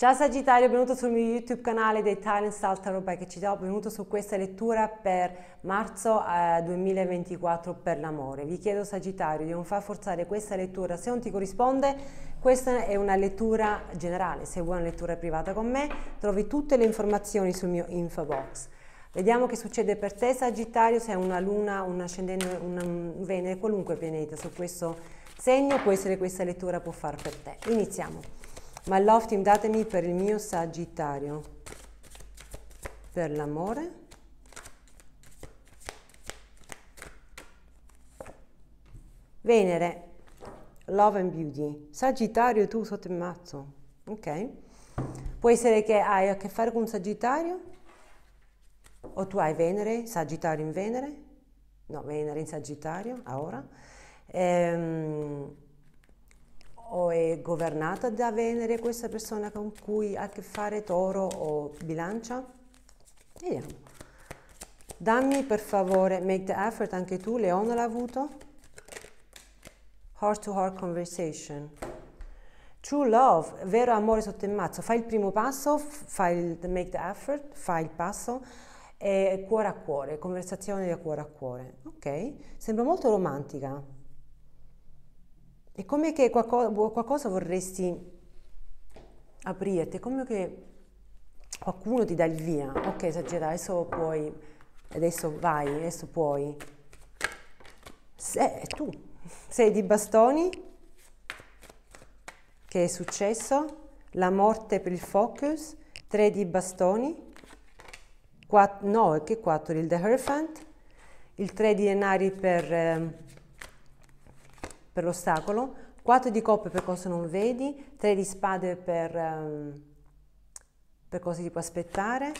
Ciao Sagittario, benvenuto sul mio YouTube canale dei Talent Salta Roba che ci do, benvenuto su questa lettura per marzo eh, 2024 per l'amore. Vi chiedo Sagittario di non far forzare questa lettura, se non ti corrisponde questa è una lettura generale, se vuoi una lettura privata con me trovi tutte le informazioni sul mio info box. Vediamo che succede per te Sagittario, se hai una luna, un ascendente, un Venere, qualunque pianeta su questo segno, può essere questa lettura può far per te. Iniziamo. My love team, datemi per il mio sagittario, per l'amore. Venere, love and beauty. Sagittario tu sotto il mazzo, ok? Può essere che hai a che fare con un sagittario? O tu hai Venere, sagittario in Venere? No, Venere in sagittario, ora. Ehm, o è governata da Venere questa persona con cui ha a che fare toro o bilancia? Vediamo. Dammi per favore, make the effort, anche tu, Leone l'ha avuto? Heart to heart conversation. True love, vero amore sotto il mazzo. Fai il primo passo, fai il make the effort, fai il passo, e cuore a cuore, conversazione da cuore a cuore. Ok, sembra molto romantica. È come che qualcosa, boh, qualcosa vorresti aprirti, è come che qualcuno ti dà il via. Ok, esagerato, adesso puoi, adesso vai, adesso puoi. Se, eh, tu sei di bastoni, che è successo, la morte per il focus, tre di bastoni, 4, no, che 4 il The Herfant, il 3 di denari per... Eh, per l'ostacolo, 4 di coppe per cosa non vedi, 3 di spade per, ehm, per cosa ti può aspettare,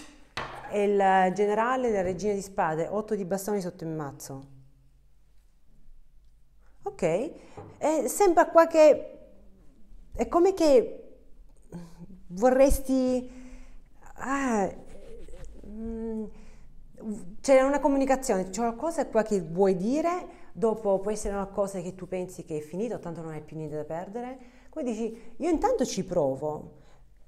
e il generale la regina di spade, 8 di bastoni sotto il mazzo. Ok, e sembra qua che... è come che vorresti... Ah, mm, c'è una comunicazione, c'è qualcosa qua che vuoi dire dopo può essere una cosa che tu pensi che è finita, tanto non hai più niente da perdere, Come dici io intanto ci provo,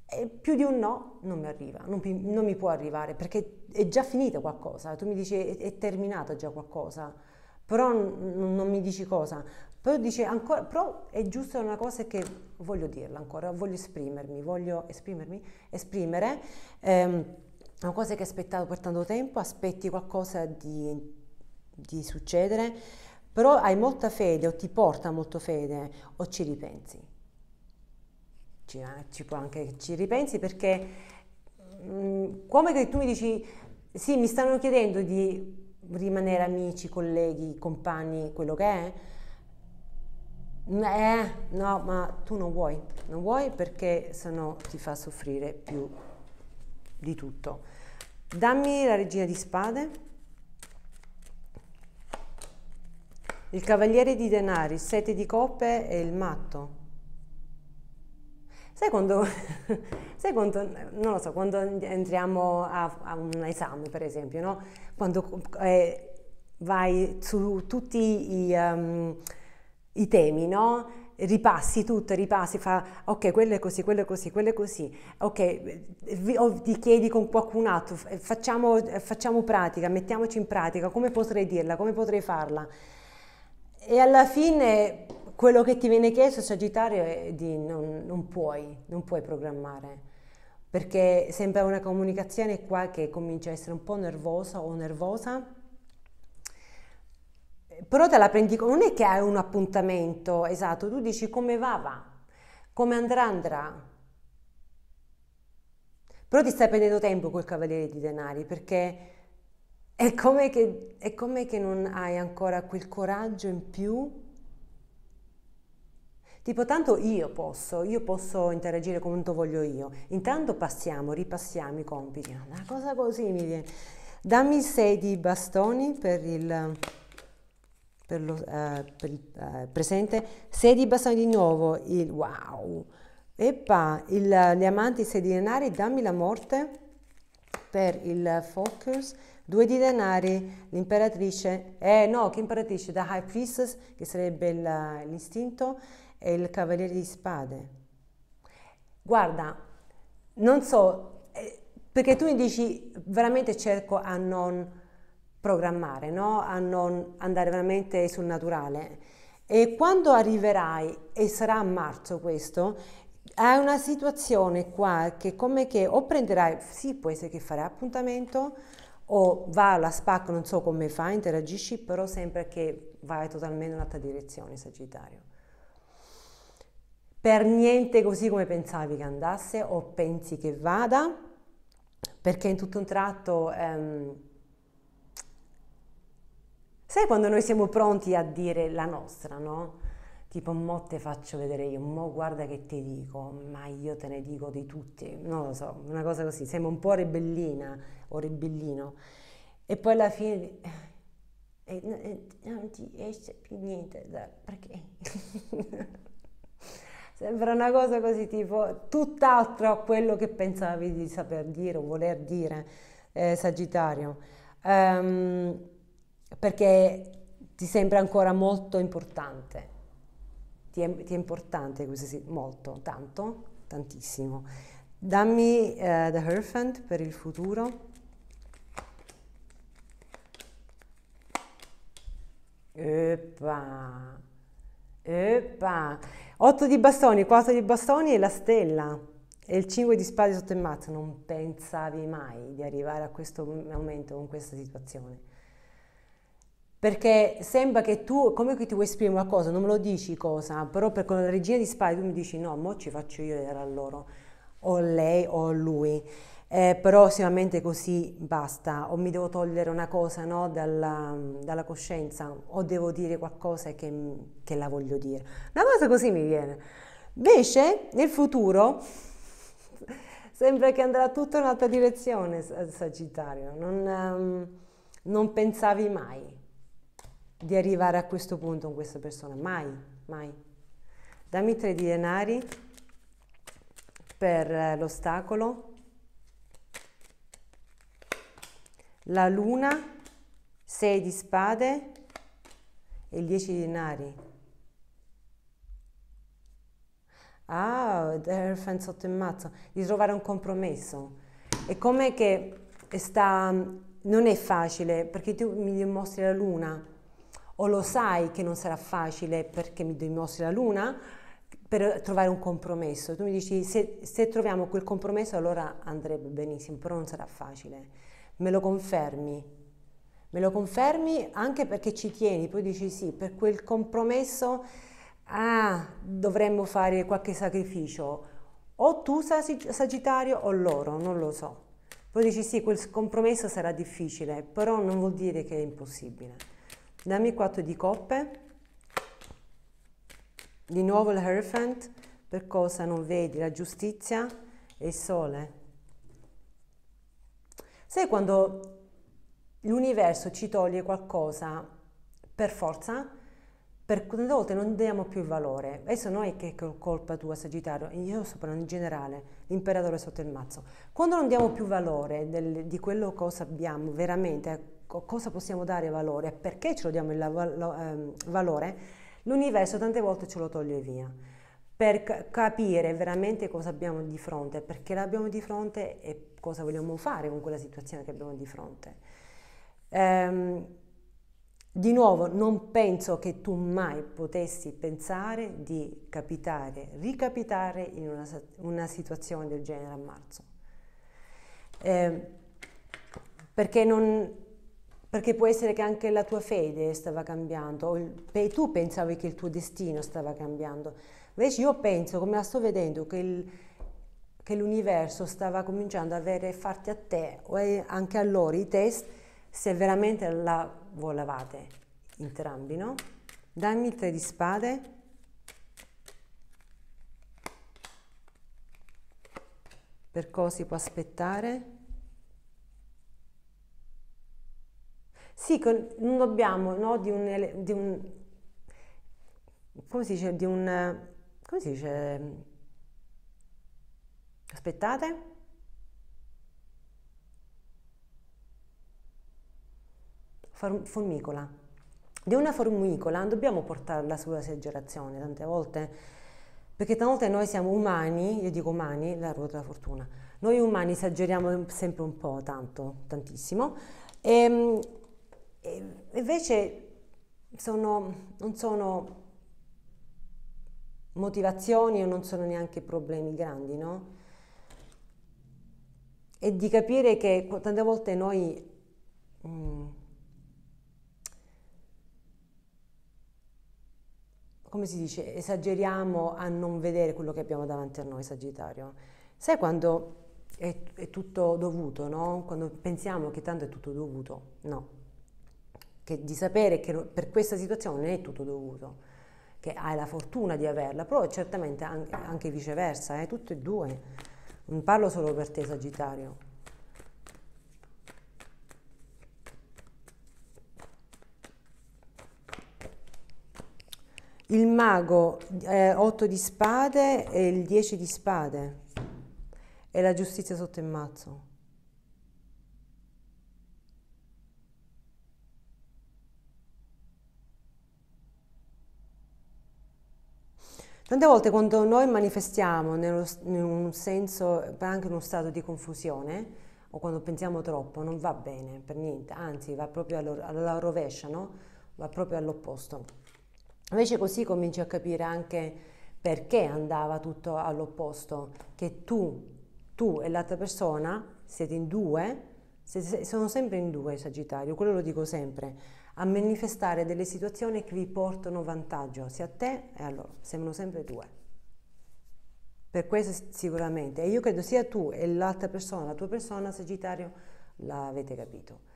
e più di un no non mi arriva, non, non mi può arrivare perché è già finita qualcosa, tu mi dici è, è terminata già qualcosa, però non, non mi dici cosa, però dici ancora, però è giusto una cosa che voglio dirla ancora, voglio esprimermi, voglio esprimermi, esprimere, ehm, una cosa che hai aspettato per tanto tempo, aspetti qualcosa di, di succedere però hai molta fede o ti porta molto fede o ci ripensi. Ci, eh, ci può anche ci ripensi perché mh, mm, come che tu mi dici sì mi stanno chiedendo di rimanere amici, colleghi, compagni, quello che è, mm, eh, no, ma tu non vuoi, non vuoi perché sennò ti fa soffrire più di tutto. Dammi la regina di spade. Il cavaliere di denari, il sete di coppe e il matto. Sai quando, sai quando, non lo so, quando entriamo a, a un esame, per esempio, no? Quando eh, vai su tutti i, um, i temi, no? Ripassi tutto, ripassi, fa ok, quello è così, quello è così, quello è così, ok, vi, o ti chiedi con qualcun altro, facciamo, facciamo pratica, mettiamoci in pratica, come potrei dirla, come potrei farla? E alla fine quello che ti viene chiesto, Sagittario, è di non, non puoi, non puoi programmare perché sembra una comunicazione qua che comincia a essere un po' nervosa o nervosa, però te la prendi, con... non è che hai un appuntamento, esatto, tu dici come va, va, come andrà, andrà. Però ti stai prendendo tempo col Cavaliere di Denari perché è come, che, è come che non hai ancora quel coraggio in più Tipo, tanto io posso, io posso interagire come voglio io. Intanto passiamo, ripassiamo i compiti. Una cosa così mi viene. Dammi sei di bastoni per il, per lo, uh, per il uh, presente. Sei di bastoni di nuovo, il wow. Eppa, il, gli amanti sei di denari, dammi la morte per il focus. Due di denari, l'imperatrice, eh no, che imperatrice, da High Priestess, che sarebbe l'istinto, e il cavaliere di spade. Guarda, non so, eh, perché tu mi dici veramente cerco a non programmare, no? a non andare veramente sul naturale. E quando arriverai, e sarà a marzo questo, hai una situazione qua che come che o prenderai, sì può essere che farai appuntamento, o va alla SPAC, non so come fa, interagisci, però sembra che vai totalmente in un'altra direzione, Sagittario. Per niente così come pensavi che andasse o pensi che vada, perché in tutto un tratto... Ehm, sai quando noi siamo pronti a dire la nostra, no? tipo mo te faccio vedere io, mo guarda che ti dico, ma io te ne dico di tutti, non lo so, una cosa così, sembra un po' ribellina o ribellino. E poi alla fine e, eh, eh, eh non ti esce più niente, da, perché? sembra una cosa così tipo tutt'altro a quello che pensavi di saper dire o voler dire, eh, Sagittario, um, perché ti sembra ancora molto importante ti è, ti è importante questo sì? Molto, tanto, tantissimo. Dammi eh, The Herfand per il futuro. Eppa, eppa. 8 di bastoni, 4 di bastoni e la stella. E il 5 di spade sotto il mazzo. Non pensavi mai di arrivare a questo momento con questa situazione perché sembra che tu, come che ti vuoi esprimere una cosa, non me lo dici cosa, però per con la regina di spade tu mi dici no, mo ci faccio io vedere a loro, o lei o lui, eh, però sicuramente così basta, o mi devo togliere una cosa no, dalla, dalla, coscienza, o devo dire qualcosa che, che la voglio dire. Una cosa così mi viene. Invece nel futuro sembra che andrà tutto in un'altra direzione, Sagittario, non, um, non pensavi mai di arrivare a questo punto con questa persona, mai, mai. Dammi tre di denari per eh, l'ostacolo, la luna, sei di spade e dieci di denari. Ah, Erfen sotto il mazzo, di trovare un compromesso. È come che sta, non è facile perché tu mi dimostri la luna, o lo sai che non sarà facile perché mi dimostri la luna per trovare un compromesso. Tu mi dici se, se troviamo quel compromesso allora andrebbe benissimo, però non sarà facile. Me lo confermi? Me lo confermi anche perché ci tieni, poi dici sì, per quel compromesso ah, dovremmo fare qualche sacrificio. O tu Sagittario o loro, non lo so. Poi dici sì, quel compromesso sarà difficile, però non vuol dire che è impossibile dammi 4 di coppe, di nuovo il Hierophant, per cosa non vedi la giustizia e il sole. Sai quando l'universo ci toglie qualcosa per forza, per quelle volte non diamo più il valore. Adesso non è che è colpa tua Sagittario, io sopra parlando in generale, l'imperatore sotto il mazzo. Quando non diamo più valore del, di quello cosa abbiamo veramente, Ecco, cosa possiamo dare valore, e perché ce lo diamo il ehm, valore, l'universo tante volte ce lo toglie via per capire veramente cosa abbiamo di fronte, perché l'abbiamo di fronte e cosa vogliamo fare con quella situazione che abbiamo di fronte. Ehm, di nuovo, non penso che tu mai potessi pensare di capitare, ricapitare in una, una situazione del genere a marzo. Ehm, perché non, perché può essere che anche la tua fede stava cambiando, o il, tu pensavi che il tuo destino stava cambiando. Invece io penso, come la sto vedendo, che, il, che l'universo stava cominciando a avere, farti a te o anche a loro i test se veramente la volevate entrambi, no? Dammi il tre di spade. Per cosa si può aspettare? Sì, con, non dobbiamo, no, di un, di un, come si dice, di un, come si dice, aspettate, formicola. Di una formicola dobbiamo portarla sulla esagerazione tante volte, perché tante volte noi siamo umani, io dico umani, la ruota della fortuna, noi umani esageriamo sempre un po', tanto, tantissimo, e, ehm, invece sono, non sono motivazioni o non sono neanche problemi grandi, no? E di capire che tante volte noi mm, come si dice, esageriamo a non vedere quello che abbiamo davanti a noi, Sagittario. Sai quando è, è tutto dovuto, no? Quando pensiamo che tanto è tutto dovuto, no che, di sapere che per questa situazione non è tutto dovuto, che hai la fortuna di averla, però certamente anche, anche viceversa, eh, tutte e due. Non parlo solo per te, Sagittario. Il mago, eh, di spade e il 10 di spade. E la giustizia sotto il mazzo. Tante volte quando noi manifestiamo nello, in un senso, anche in uno stato di confusione, o quando pensiamo troppo, non va bene per niente, anzi va proprio alla, alla rovescia, no? va proprio all'opposto. Invece così cominci a capire anche perché andava tutto all'opposto, che tu, tu e l'altra persona siete in due, se, sono sempre in due Sagittario, quello lo dico sempre, a manifestare delle situazioni che vi portano vantaggio, sia a te e a loro, sembrano sempre due. Per questo sicuramente, e io credo sia tu e l'altra persona, la tua persona Sagittario, l'avete capito.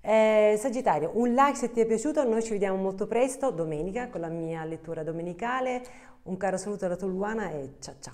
Eh, Sagittario, un like se ti è piaciuto, noi ci vediamo molto presto, domenica, con la mia lettura domenicale. Un caro saluto da Toluana e ciao ciao.